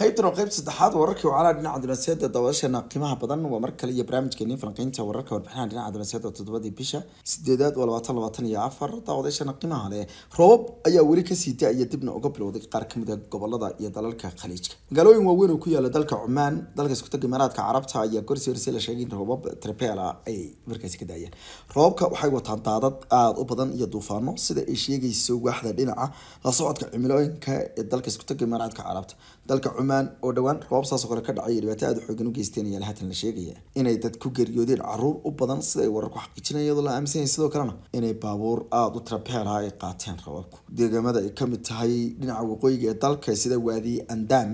qaybtan waa qayb saddexaad wararkii wacalaha dhinaca dunaasiyada dawadasheena qiimaha badan waa mar kale iyo barnaamijkeeni falanqeynta wararka warbixinaha dhinaca dunaasiyada toddobadii bisha sideedaad labaatan labaatan iyo afar daawadayaasheena qiimaha leh roobab ayaa weli kasii da-aya dibna uga bilowday qaar kamid a ah gobolada iyo dalalka khaliijka magaalooyin waaweyn oo ku yaala dalka cumaan dalka iskutarka imaaraadka carabta ayaa gorsirsi la sheegay in roobab tripela ay markaasi ka daayeen roobabka waxay wataan daadad aada u badan iyo duufaano sida ay sheegayso waaxda dhinaca la socodka cimilooyinka ee dalka iskutarka imaaraadka carabta dalka cumaan oo dhowaan roob saasoo kale ka dhacay iyo dhibaato aada xoogan u geysteen ayaa haatan la sheegaya inay dad ku geeriyoodeen caruur u badan sida ay wararku xaqiijinaya iyadoo la aaminsan aaminsanyahay sidoo kalena inay baabuur aada u tirabeelaha ay qaateen rabaabku deegaamada ay kamid tahay dhinaca waqooyiga ee dalka sida waadi andam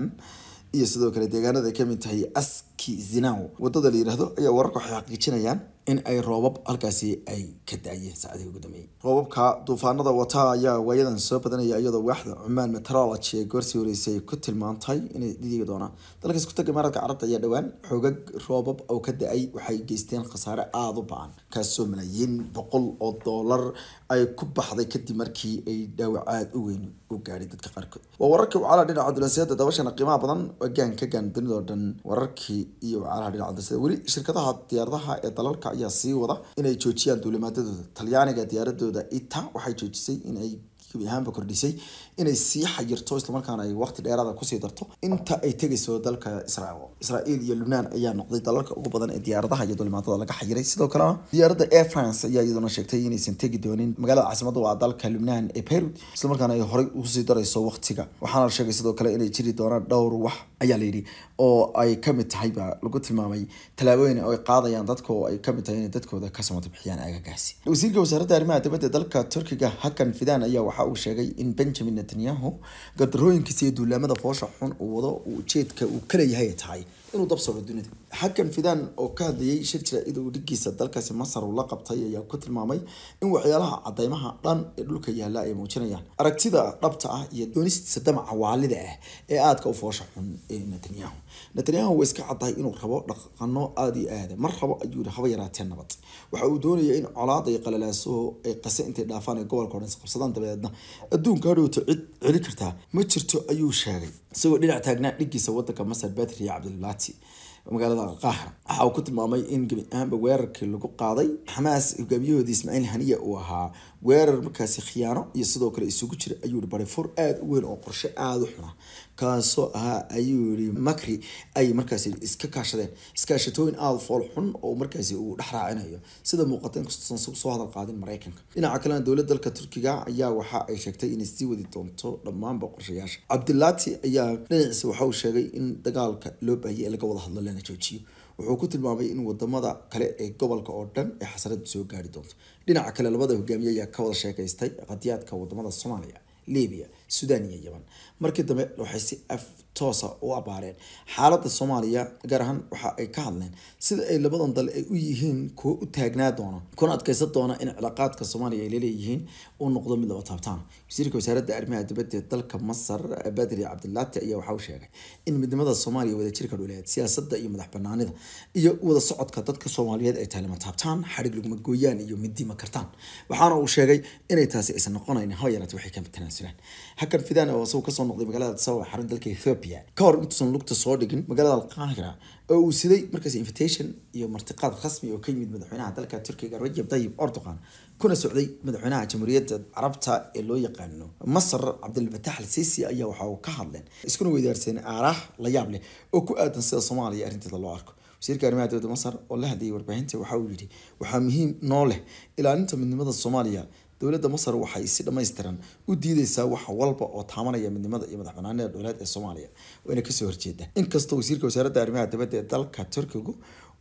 iyo sidoo kale deegaanada ay kamid tahay as kizinaw wadada la yidhaahdo ayaa wararka waxay xaqiijinayaan in ay roobab halkaasi ay ka da saacadihii ugu dambeeyey roobabka duufaanada wata ayaa waayadan soo badanaya iyadoo waaxda cumaan metrology ee goorsi horeysay ku tilmaantay inay dhidigi doonaan dalka isku taga imaaraadka carabta ayaa dhowaan xoogag roobab oo ka da-ay waxay geysteen khasaare aada u bacan kaasoo malaayiin boqol oo doolar ay ku baxday kadib markii ay dhaawac aada u weyn u gaadhay dadka qaarkood waa wararkii ucaalaa dhinaca dulansiyaadda dabashana qiimaha badan agaanka gaandanidoo dhan wararkii iyo wacalaha dhinaca weli shirkadaha diyaaradaha ee dalalka ayaa sii wada inay joojiyaan duulimaadadooda talyaaniga diyaaradooda ita waxay joojisay inay gebi ahaanba kordhisay inay sii xayirto islamarkaana ay waqti dheeraada kusii darto inta ay tegayso dalka israel israel iyo lubnaan ayaa noqday dalalka ugu badan ee diyaaradaha iyo dulimaatada laga xayiray sidoo kalena diyaaradda air france ayaa iyaduna sheegtay inaysan tegi doonin magaalada caasimada waa dalka lubnaan ee beirut islamarkaana ay horey ugusii darayso waqtiga waxaana la sheegay sidoo kale inay jiri doonaan dhowr wax ayaa layidhi oo ay kamid tahay lagu tilmaamay tallaabooyin ay qaadayaan dadka oo ay kamid tahay inay dadkooda ka samato bixiyaan aagagaasi wasiirka wasaaradda arrimaha dibadda dalka turkiga hakan fidan ayaa waxaa waxa uu sheegay in benjamin netanyahu gardarooyinkiisa iyo duulaamada foosha xun uu wado ujeedka uu kaleeyahay ay tahay inuu dab dunida xakan fidaan oo ka hadlayay shir jaraa'id uu dhigiisa dalkaasi masar uu la qabtay ayaa ku tilmaamay in waxyaalaha cadaymaha dhan ee dhulka yaalla ay muujinayaan aragtida dhabta ah iyo doonistiisa damaca waalida ah ee aadka u foosha xun ee netanyahu netanyahu way iska caddahay inuu rabo dhaqano aada iyo aada mar rabo ayuu yihi haba yaraatee nabad waxa uu doonaya in colaad ay qalalaaso ay qase intay dhaafaan ee gobolka odhan isqabsadaan dabadeedna adduunka hadhowta cid celin kartaa ma jirto ayuu sheegay isagoo dhinac taagnaa dhigiisa waddanka masar batri iyo magaalada alqaahira waxa uu ku tilmaamay in gebi ahaanba weerarkii lagu qaaday xamaas hogaamiyahoodii ismaaciil haniya uu ahaa weerar markaasi khiyaano iyo sidoo kale isugu jira ayuu yihi barifur aada u weyn oo qorshe aada u xuna kaasoo ahaa ayuu yiri macri ay markaas iska kaashadeen iskaashatooyin aada fool xun oo markaas uu dhex raacinayo sida muuqata inkastoosan soo hadal qaadin maraykanka dhinaca kalena dowlad dalka turkiga ayaa waxa ay sheegtay inay sii wadi doonto dhammaanba qorshayaasha cabdilaati ayaa dhinaciisa waxa uu sheegay in dagaalka loo baahiyay ee laga wada hadlo lana joojiyo wuxuu ku tilmaamay in wadamada kale ee gobolka oo dhan ee xasaradu soo gaari doonto dhinaca kale labada hogaamiye ayaa ka wada sheekaystay qadiyaadka wadamada soomaaliya libiya sudan iyo yeman markii dambe waxay si af toosa ah u abaareen xaalada soomaaliya gaar ahaan waxa ay ka hadleen sida ay labadan dal ay u yihiin kuwo u taagnaa doona kuna adkeysan doona in cilaaqaadka soomaaliya ay laleeyihiin uu noqdo mid laba taabtaan wasiirka wasaaradda arrimaha dibadda ee dalka masar badri cabdilaati ayaa waxa uu sheegay in midnimada soomaaliya wadajirka dhuleed siyaasadda iyo madax banaanida iyo wada socodka dadka soomaaliyeed ay tahay lama taabtaan xadhig laguma gooyaan iyo midima kartaan waxaana uu sheegay inay taasi aysan noqonayn haba yaraate waxay ka tanaasulaan hakan fidaan oo isagu kasoo noqday magaalada adsawa xarun dalka ethiopia ka hor intuusan lugta soo dhigin magaalada alqaahira oo uu siday markaas invitation iyo martiqaad rasmi oo ka yimid madaxweynaha dalka turkiga rajab tayib erdogan kuna socday madaxweynaha jamhuuriyadda carabta ee loo yaqaano masar cabdilfataax al siisi ayaa waxa uu ka hadleen iskuna weydaarsaen aaraah la yaab leh oo ku aadan sida soomaaliya arrinteeda loo arko wasiirka arrimaha dowladda masar oo la hadlayay warbaahinta waxa uu yidhi waxaa muhiim noo leh ilaalinta midnimada soomaaliya dowladda masar waxay si dhammaystiran u diideysaa wax walba oo taamanaya midnimada iyo madaxbanaaneeda dhowleed ee soomaaliya waana kasoo horjeeda inkastoo wasiirka wasaaradda arrimaha dibadda ee dalka turkigu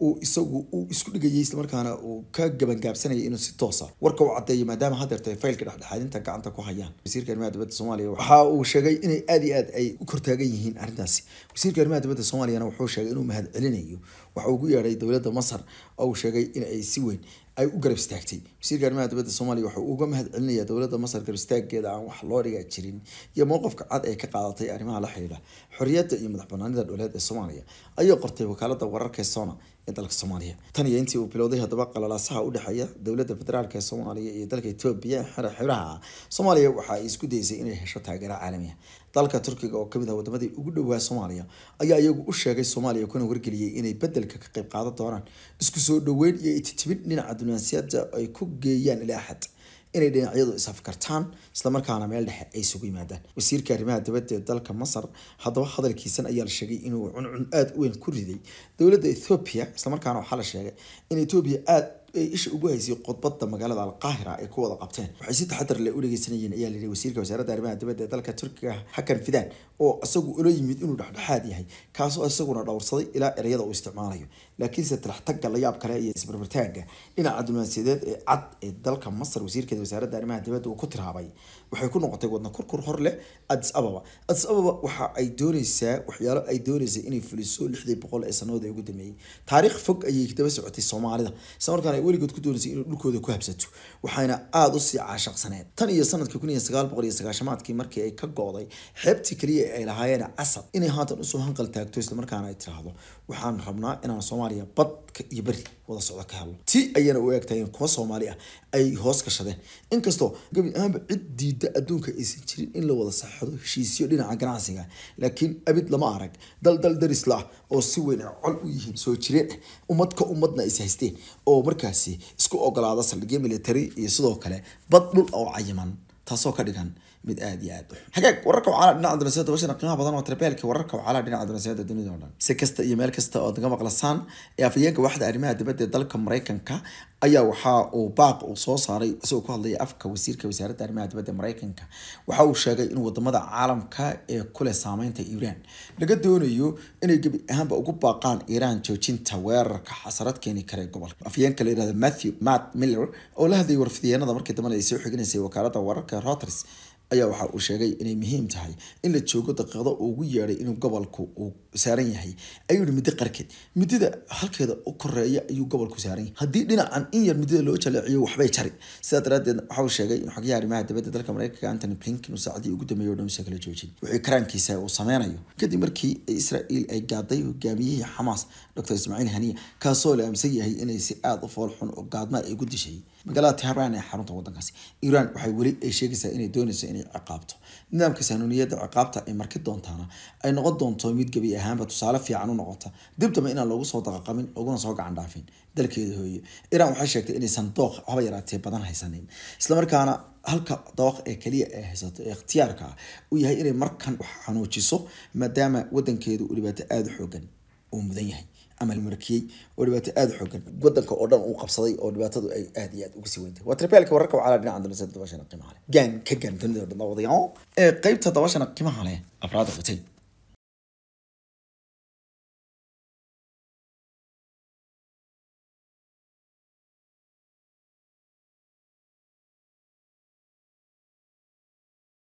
uu isagu uu isku dhigayay islamarkaana uu ka gabangaabsanayay inuu si toosa ah warka uu caddeeyay maadaama hadeerto faylka dhexdhexaadinta gacanta ku hayaan wasiirka arrimaha dibadda soomaaliya waxa uu sheegay inay aada iyo aada ay u kortaagan yihiin arrintaasi wasiirka arrimaha dibadda soomaaliyana wuxuu sheegay inuu mahadcelinayo waxa uu ugu yeedhay dowladda masar oo uu sheegay in ay si weyn ay u garab istaagtay wasiirka arrimaha dibadda soomaaliya wuxuu uga mahad celinayaa dowladda masar garab istaageeda aan wax loo dhigaa jirin iyo mowqafka cad ee ka qaadatay arrimaha la xidhiidha xorriyadda iyo madax banaanida dhooleed ee soomaaliya ayuu qortay wakaaladda wararka ee sona ee dalka soomaaliya tan iyo intii uu bilowday haddaba qalalaasaha u dhexeeya dowladda federaalk ee soomaaliya iyo dalka etoobiya ah soomaaliya waxa isku daysay inay hesho taageero caalamiya ah. dalka turkiga oo kamid ah wadamadii ugu dhowaa soomaaliya ayaa iyagu u sheegay soomaaliya kuna wargeliyay inay bedelka ka qeyb qaadan doonaan isku soo dhaweyn iyo ititibin dhinaca dunansiyada ay ku geeyaan ilaa axad inay dhinacyadu is-afkartaan islamarkaana meel dhexe ay sugu yimaadaan wasiirka arrimaha dibadda ee dalka masar haddaba hadalkiisan ayaa la sheegay inuu cuncun aada u weyn ku riday dowladda ethoobiya islamarkaana waxaa la sheegay in ethoobiya aada ay isha ugu haysay khudbadda magaalada alqaahira ay ku wada qabteen waxay si taxadar leh u dhegeysanayeen ayaa layidhi wasiirka wasaaradda arrimaha dibadda ee dalka turkiga hakan fidaan oo isagu ula yimid inuu dhexdhexaad yahay kaasoo isaguna dhowrsaday ilaa ereyada uu isticmaalayo laakiinse talaxtagga layaab ah kale iyo isbarbartaagga dhinaca diblomaasiyadeed ee cad ee dalka masar wasiirkeeda wasaaradda arrimaha dibadda uu ku tiraabay waxay ku noqotay wadna kurkur hor leh adis ababa adis ababa waxa ay dooneysaa waxyaalo ay dooneysa inay fuliso lixdii boqol ee sanadooda ugu dambeeyey taariikh fog ayay daba socotay soomaalida islamarkaana ay weligood ku dooneysay inay dhulkooda ku habsato waxayna aada usii caashaqsaneed tan iyo sanadkii kun iyo sagaal boqol iyo sagaashamaadkii markii ay ka go-day xeebtii keliya ee ay lahaayeen casad inay haatan usoo hanqal taagto islamarkaana ay tiraahdo waxaan rabnaa inaan soomaaliya soomaaliya badka iyo beri wada socdo ka helno ti ayana u eegtahay in kuwa soomaali ah ay hoos gashadeen inkastoo gabi ahaanba cid diida adduunka aysan jirin in la wada saxdo heshiisyo dhinaca ganacsiga laakiin abid lama arag daldal darisla ah oo si weyn ay col u yihiin soo jireen ummad ka ummadna is haysteen oo markaasi isku ogolaada saldhigyo military iyo sidoo kale bad dhul oo cayiman taasoo ka dhigan mid aad iyo aad u xageeg wararka wacala dhinaca daraasadda washana qiimaha badan oo tarbaalka wararka wacala dhinaca daraasadda dunida oo dhan si kasta iyo meel kasta ood naga maqlasaan ee afayeenka waxda arrimaha dibadda ee dalka maraykanka ayaa waxa uu baaq uu soo saaray isagoo ku hadlaya afka wasiirka wasaaradda arrimaha dibadda maraykanka waxa uu sheegay in wadamada caalamka ee kuleh saameynta iiraan laga doonayo inay gebi ahaanba ugu baaqaan iiraan joojinta weerarka xasarad keeni kara gobolka afyeenka la yirahda matthew matt miller oo la hadlayay warfidyaanada markii dambena ay soo xiginaysay wakaaladda wararka reuters ayaa waxa uu sheegay inay muhiim tahay in la joogo daqiiqdo ugu yeedhay inuu gobolku uu saaran yahay ayuu yihi middo qarkeed midida halkeeda u koreeya ayuu gobolku saaran yahay haddii dhinacan in yar midida loo jaleeciyo waxbay jari sidaa daraaddeed waxa uu sheegay in xogyaha arrimaha dibadda dalka mareykanka antony blinken uu saacadii ugu dambeeyay dhowsa kala joojin wixii karaankiisa uu sameynayo kadib markii israa'iil ay gaaday hogaamiyihii xamaas dr ismaaciil haniya kaasoo la aaminsan yahay inay si aada u fool xun oo gaadma ay ugu dishay magaalada tehran ee xarunta wadankaasi iran waxay weli ay sheegaysaa inay dooneyso inay ciqaabto nidaamka saanuniyada ciqaabta ay marki doontaana ay noqon doonto mid gebi ahaanba tusaale fiican u noqota dibdaba inaan lagu soo daqaqamin laguna soo gacan dhaafin dalkeeda hooye iran waxay sheegtay inaysan dooq waxba yaraatee badan haysanin islamarkaana halka dooq ee kaliya ee haysato ee ikhtiyaarka ah uu yahay inay markan wax xanuujiso maadaama wadankeedu dhibaato aada xoogan uu mudan yahay amal murakiyey oo dhibaato aada xoogan wadanka oo dhan uu qabsaday oo dhibaatadu ay aada iyo aad uga sii weyntay waa wararka wacala dhinaca danasa dabashana qiimaha leh gaan ka gaan dunida oo dhan waa wadayaan ee qeybta dabashana qiimaha leh afraad hotel